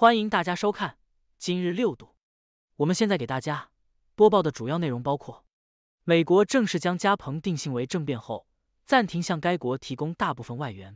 欢迎大家收看今日六度。我们现在给大家播报的主要内容包括：美国正式将加蓬定性为政变后，暂停向该国提供大部分外援；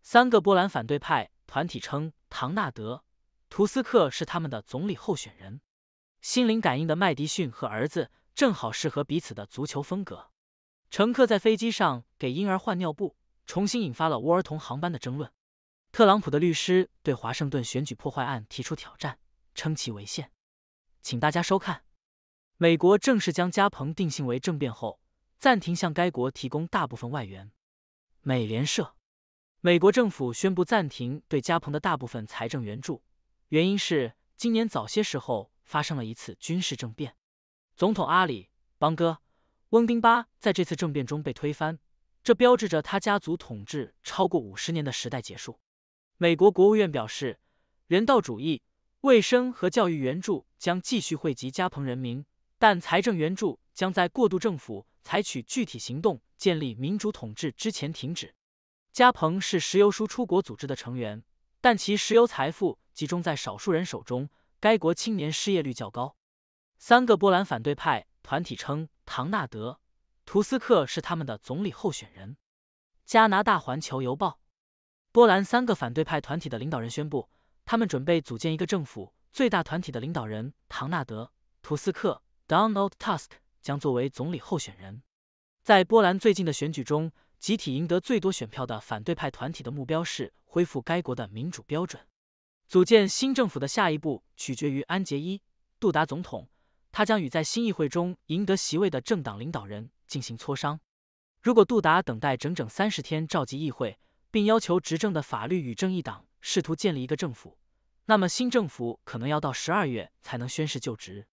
三个波兰反对派团体称唐纳德·图斯克是他们的总理候选人；心灵感应的麦迪逊和儿子正好适合彼此的足球风格；乘客在飞机上给婴儿换尿布，重新引发了无儿童航班的争论。特朗普的律师对华盛顿选举破坏案提出挑战，称其违宪。请大家收看。美国正式将加蓬定性为政变后，暂停向该国提供大部分外援。美联社，美国政府宣布暂停对加蓬的大部分财政援助，原因是今年早些时候发生了一次军事政变。总统阿里邦哥温丁巴在这次政变中被推翻，这标志着他家族统治超过五十年的时代结束。美国国务院表示，人道主义、卫生和教育援助将继续惠及加蓬人民，但财政援助将在过渡政府采取具体行动、建立民主统治之前停止。加蓬是石油输出国组织的成员，但其石油财富集中在少数人手中，该国青年失业率较高。三个波兰反对派团体称，唐纳德·图斯克是他们的总理候选人。加拿大《环球邮报》。波兰三个反对派团体的领导人宣布，他们准备组建一个政府。最大团体的领导人唐纳德·图斯克 （Donald Tusk） 将作为总理候选人。在波兰最近的选举中，集体赢得最多选票的反对派团体的目标是恢复该国的民主标准。组建新政府的下一步取决于安杰伊·杜达总统，他将与在新议会中赢得席位的政党领导人进行磋商。如果杜达等待整整三十天召集议会，并要求执政的法律与正义党试图建立一个政府，那么新政府可能要到十二月才能宣誓就职。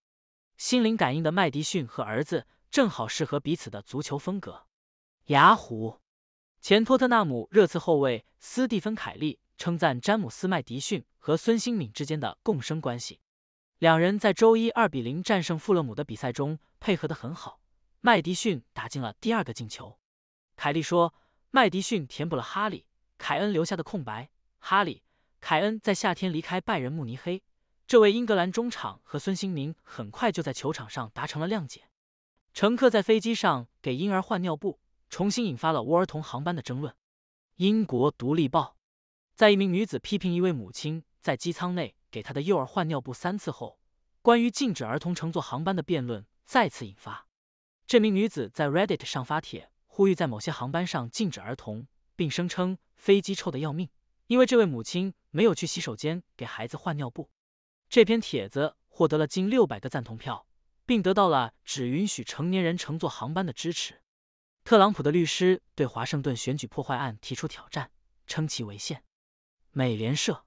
心灵感应的麦迪逊和儿子正好适合彼此的足球风格。雅虎前托特纳姆热刺后卫斯蒂芬凯利称赞詹姆斯麦迪逊和孙兴敏之间的共生关系，两人在周一二比零战胜富勒姆的比赛中配合得很好，麦迪逊打进了第二个进球。凯利说，麦迪逊填补了哈利。凯恩留下的空白。哈里·凯恩在夏天离开拜仁慕尼黑，这位英格兰中场和孙兴民很快就在球场上达成了谅解。乘客在飞机上给婴儿换尿布，重新引发了无儿童航班的争论。《英国独立报》在一名女子批评一位母亲在机舱内给她的幼儿换尿布三次后，关于禁止儿童乘坐航班的辩论再次引发。这名女子在 Reddit 上发帖，呼吁在某些航班上禁止儿童，并声称。飞机臭得要命，因为这位母亲没有去洗手间给孩子换尿布。这篇帖子获得了近六百个赞同票，并得到了只允许成年人乘坐航班的支持。特朗普的律师对华盛顿选举破坏案提出挑战，称其违宪。美联社，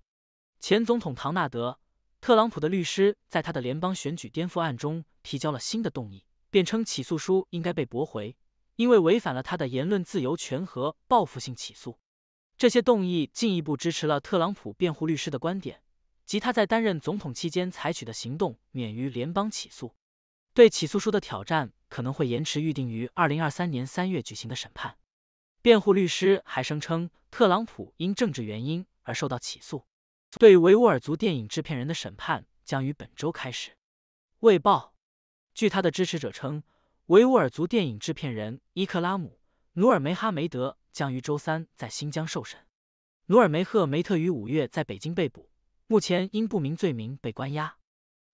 前总统唐纳德·特朗普的律师在他的联邦选举颠覆案中提交了新的动议，辩称起诉书应该被驳回，因为违反了他的言论自由权和报复性起诉。这些动议进一步支持了特朗普辩护律师的观点，及他在担任总统期间采取的行动免于联邦起诉。对起诉书的挑战可能会延迟预定于二零二三年三月举行的审判。辩护律师还声称，特朗普因政治原因而受到起诉。对维吾尔族电影制片人的审判将于本周开始。卫报。据他的支持者称，维吾尔族电影制片人伊克拉姆·努尔梅哈梅德。将于周三在新疆受审。努尔梅赫梅特于五月在北京被捕，目前因不明罪名被关押。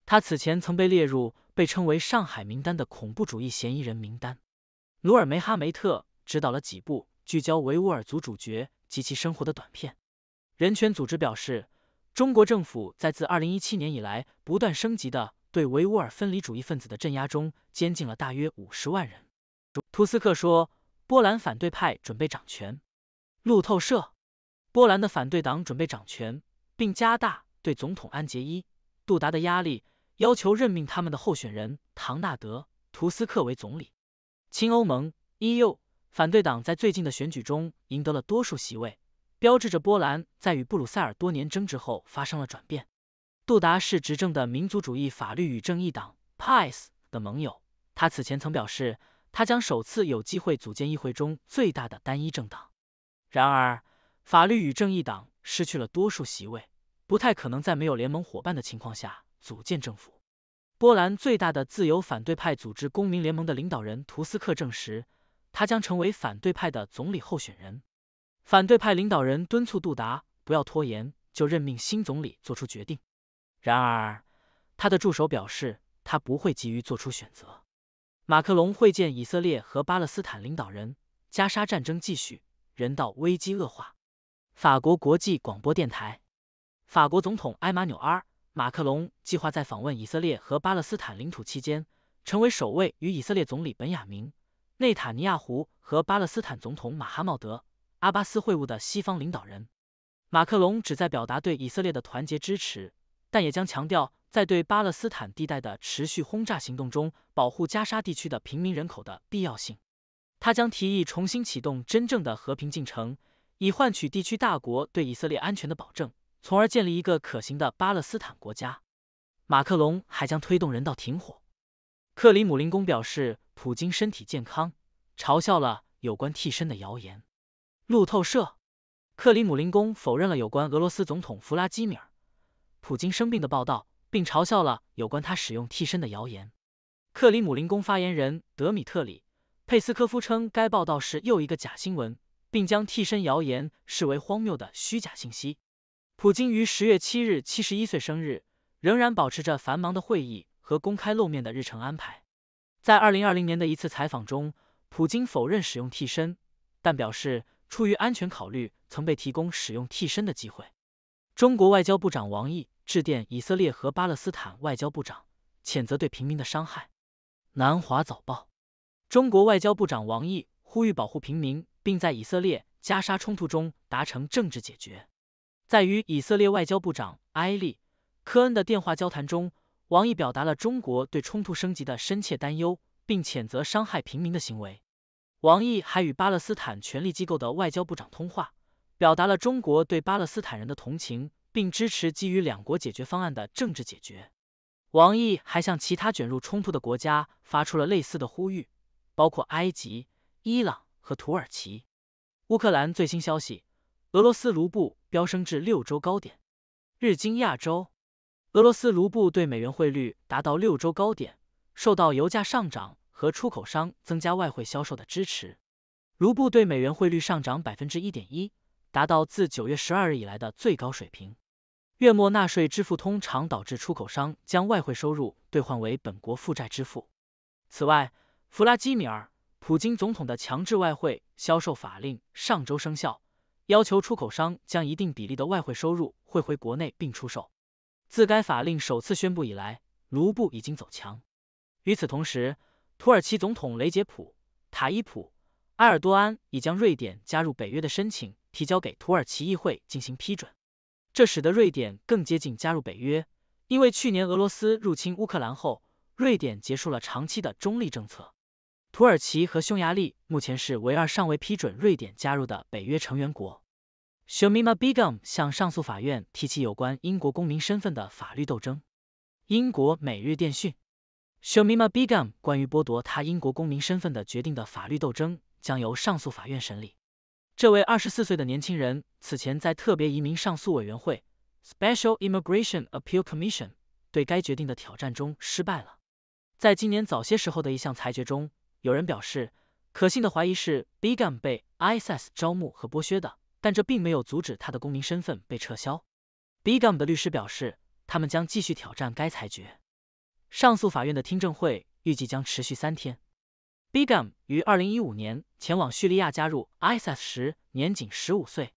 他此前曾被列入被称为“上海名单”的恐怖主义嫌疑人名单。努尔梅哈梅特指导了几部聚焦维吾尔族主角及其生活的短片。人权组织表示，中国政府在自二零一七年以来不断升级的对维吾尔分离主义分子的镇压中，监禁了大约五十万人。图斯克说。波兰反对派准备掌权。路透社，波兰的反对党准备掌权，并加大对总统安杰伊·杜达的压力，要求任命他们的候选人唐纳德·图斯克为总理。亲欧盟 （EU） 反对党在最近的选举中赢得了多数席位，标志着波兰在与布鲁塞尔多年争执后发生了转变。杜达是执政的民族主义法律与正义党 （PiS） 的盟友，他此前曾表示。他将首次有机会组建议会中最大的单一政党。然而，法律与正义党失去了多数席位，不太可能在没有联盟伙伴的情况下组建政府。波兰最大的自由反对派组织公民联盟的领导人图斯克证实，他将成为反对派的总理候选人。反对派领导人敦促杜达不要拖延，就任命新总理做出决定。然而，他的助手表示，他不会急于做出选择。马克龙会见以色列和巴勒斯坦领导人，加沙战争继续，人道危机恶化。法国国际广播电台，法国总统埃马纽阿尔·马克龙计划在访问以色列和巴勒斯坦领土期间，成为首位与以色列总理本雅明·内塔尼亚胡和巴勒斯坦总统马哈茂德·阿巴斯会晤的西方领导人。马克龙旨在表达对以色列的团结支持，但也将强调。在对巴勒斯坦地带的持续轰炸行动中，保护加沙地区的平民人口的必要性。他将提议重新启动真正的和平进程，以换取地区大国对以色列安全的保证，从而建立一个可行的巴勒斯坦国家。马克龙还将推动人道停火。克里姆林宫表示，普京身体健康，嘲笑了有关替身的谣言。路透社，克里姆林宫否认了有关俄罗斯总统弗拉基米尔·普京生病的报道。并嘲笑了有关他使用替身的谣言。克里姆林宫发言人德米特里·佩斯科夫称该报道是又一个假新闻，并将替身谣言视为荒谬的虚假信息。普京于十月七日七十一岁生日，仍然保持着繁忙的会议和公开露面的日程安排。在二零二零年的一次采访中，普京否认使用替身，但表示出于安全考虑曾被提供使用替身的机会。中国外交部长王毅。致电以色列和巴勒斯坦外交部长，谴责对平民的伤害。南华早报，中国外交部长王毅呼吁保护平民，并在以色列加沙冲突中达成政治解决。在与以色列外交部长埃利·科恩的电话交谈中，王毅表达了中国对冲突升级的深切担忧，并谴责伤害平民的行为。王毅还与巴勒斯坦权力机构的外交部长通话，表达了中国对巴勒斯坦人的同情。并支持基于两国解决方案的政治解决。王毅还向其他卷入冲突的国家发出了类似的呼吁，包括埃及、伊朗和土耳其。乌克兰最新消息，俄罗斯卢布飙升至六周高点。日经亚洲，俄罗斯卢布对美元汇率达到六周高点，受到油价上涨和出口商增加外汇销售的支持。卢布对美元汇率上涨百分之一点一，达到自九月十二日以来的最高水平。月末纳税支付通常导致出口商将外汇收入兑换为本国负债支付。此外，弗拉基米尔·普京总统的强制外汇销售法令上周生效，要求出口商将一定比例的外汇收入汇回国内并出售。自该法令首次宣布以来，卢布已经走强。与此同时，土耳其总统雷杰普·塔伊普·埃尔多安已将瑞典加入北约的申请提交给土耳其议会进行批准。这使得瑞典更接近加入北约，因为去年俄罗斯入侵乌克兰后，瑞典结束了长期的中立政策。土耳其和匈牙利目前是唯二尚未批准瑞典加入的北约成员国。s h a w m i m a Begum 向上诉法院提起有关英国公民身份的法律斗争。英国每日电讯。s h a w m i m a Begum 关于剥夺他英国公民身份的决定的法律斗争将由上诉法院审理。这位二十四岁的年轻人此前在特别移民上诉委员会 （Special Immigration Appeal Commission） 对该决定的挑战中失败了。在今年早些时候的一项裁决中，有人表示，可信的怀疑是 Bigam 被 ISIS 招募和剥削的，但这并没有阻止他的公民身份被撤销。Bigam 的律师表示，他们将继续挑战该裁决。上诉法院的听证会预计将持续三天。Bigam 于二零一五年前往叙利亚加入 ISIS 时年仅十五岁。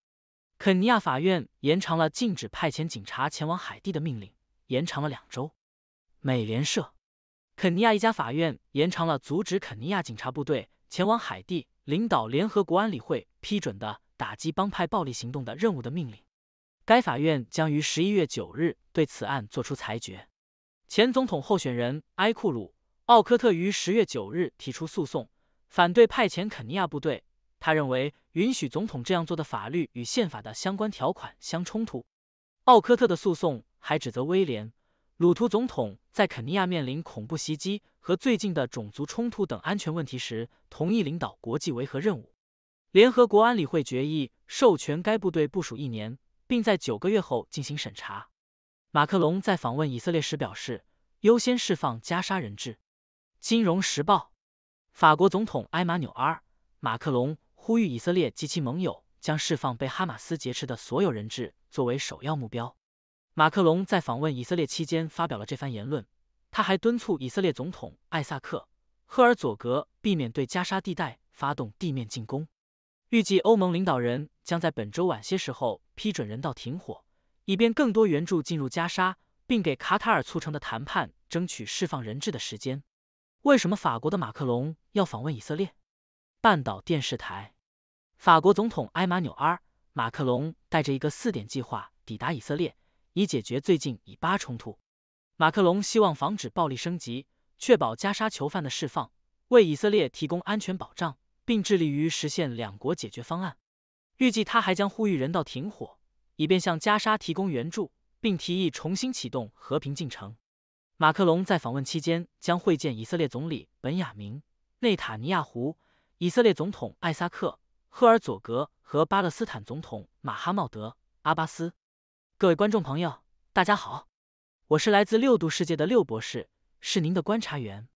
肯尼亚法院延长了禁止派遣警察前往海地的命令，延长了两周。美联社，肯尼亚一家法院延长了阻止肯尼亚警察部队前往海地、领导联合国安理会批准的打击帮派暴力行动的任务的命令。该法院将于十一月九日对此案作出裁决。前总统候选人埃库鲁。奥科特于十月九日提出诉讼，反对派遣肯尼亚部队。他认为允许总统这样做的法律与宪法的相关条款相冲突。奥科特的诉讼还指责威廉·鲁图总统在肯尼亚面临恐怖袭击和最近的种族冲突等安全问题时，同意领导国际维和任务。联合国安理会决议授权该部队部署一年，并在九个月后进行审查。马克龙在访问以色列时表示，优先释放加沙人质。《金融时报》：法国总统埃马纽尔·马克龙呼吁以色列及其盟友将释放被哈马斯劫持的所有人质作为首要目标。马克龙在访问以色列期间发表了这番言论，他还敦促以色列总统艾萨克·赫尔佐格避免对加沙地带发动地面进攻。预计欧盟领导人将在本周晚些时候批准人道停火，以便更多援助进入加沙，并给卡塔尔促成的谈判争取释放人质的时间。为什么法国的马克龙要访问以色列？半岛电视台，法国总统埃马纽尔·马克龙带着一个四点计划抵达以色列，以解决最近以巴冲突。马克龙希望防止暴力升级，确保加沙囚犯的释放，为以色列提供安全保障，并致力于实现两国解决方案。预计他还将呼吁人道停火，以便向加沙提供援助，并提议重新启动和平进程。马克龙在访问期间将会见以色列总理本雅明·内塔尼亚胡、以色列总统艾萨克·赫尔佐格和巴勒斯坦总统马哈茂德·阿巴斯。各位观众朋友，大家好，我是来自六度世界的六博士，是您的观察员。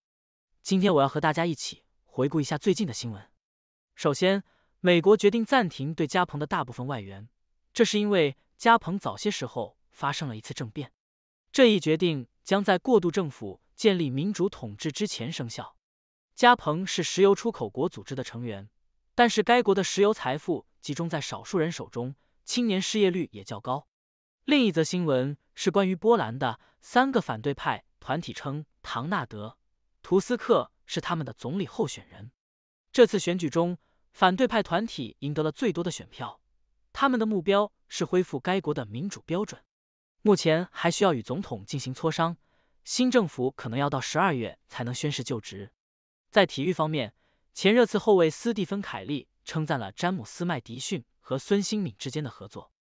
今天我要和大家一起回顾一下最近的新闻。首先，美国决定暂停对加蓬的大部分外援，这是因为加蓬早些时候发生了一次政变。这一决定将在过渡政府建立民主统治之前生效。加蓬是石油出口国组织的成员，但是该国的石油财富集中在少数人手中，青年失业率也较高。另一则新闻是关于波兰的，三个反对派团体称唐纳德·图斯克是他们的总理候选人。这次选举中，反对派团体赢得了最多的选票，他们的目标是恢复该国的民主标准。目前还需要与总统进行磋商，新政府可能要到十二月才能宣誓就职。在体育方面，前热刺后卫斯蒂芬凯利称赞了詹姆斯麦迪逊和孙兴敏之间的合作。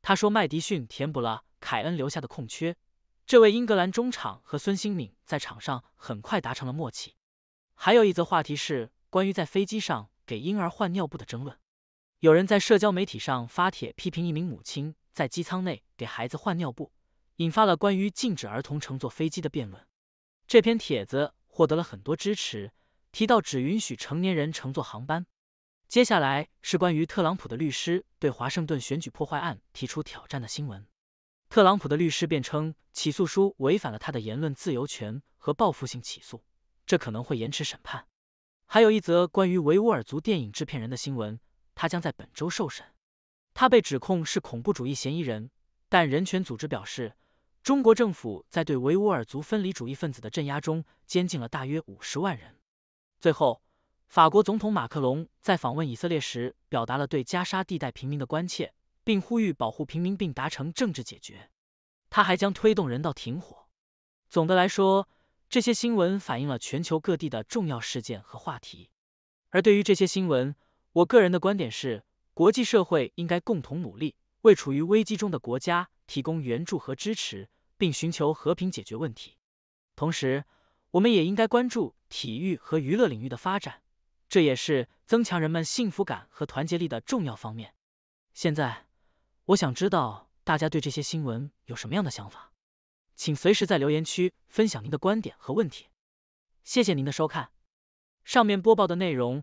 他说，麦迪逊填补了凯恩留下的空缺。这位英格兰中场和孙兴敏在场上很快达成了默契。还有一则话题是关于在飞机上给婴儿换尿布的争论。有人在社交媒体上发帖批评一名母亲。在机舱内给孩子换尿布，引发了关于禁止儿童乘坐飞机的辩论。这篇帖子获得了很多支持，提到只允许成年人乘坐航班。接下来是关于特朗普的律师对华盛顿选举破坏案提出挑战的新闻。特朗普的律师辩称起诉书违反了他的言论自由权和报复性起诉，这可能会延迟审判。还有一则关于维吾尔族电影制片人的新闻，他将在本周受审。他被指控是恐怖主义嫌疑人，但人权组织表示，中国政府在对维吾尔族分离主义分子的镇压中监禁了大约五十万人。最后，法国总统马克龙在访问以色列时表达了对加沙地带平民的关切，并呼吁保护平民并达成政治解决。他还将推动人道停火。总的来说，这些新闻反映了全球各地的重要事件和话题。而对于这些新闻，我个人的观点是。国际社会应该共同努力，为处于危机中的国家提供援助和支持，并寻求和平解决问题。同时，我们也应该关注体育和娱乐领域的发展，这也是增强人们幸福感和团结力的重要方面。现在，我想知道大家对这些新闻有什么样的想法，请随时在留言区分享您的观点和问题。谢谢您的收看，上面播报的内容。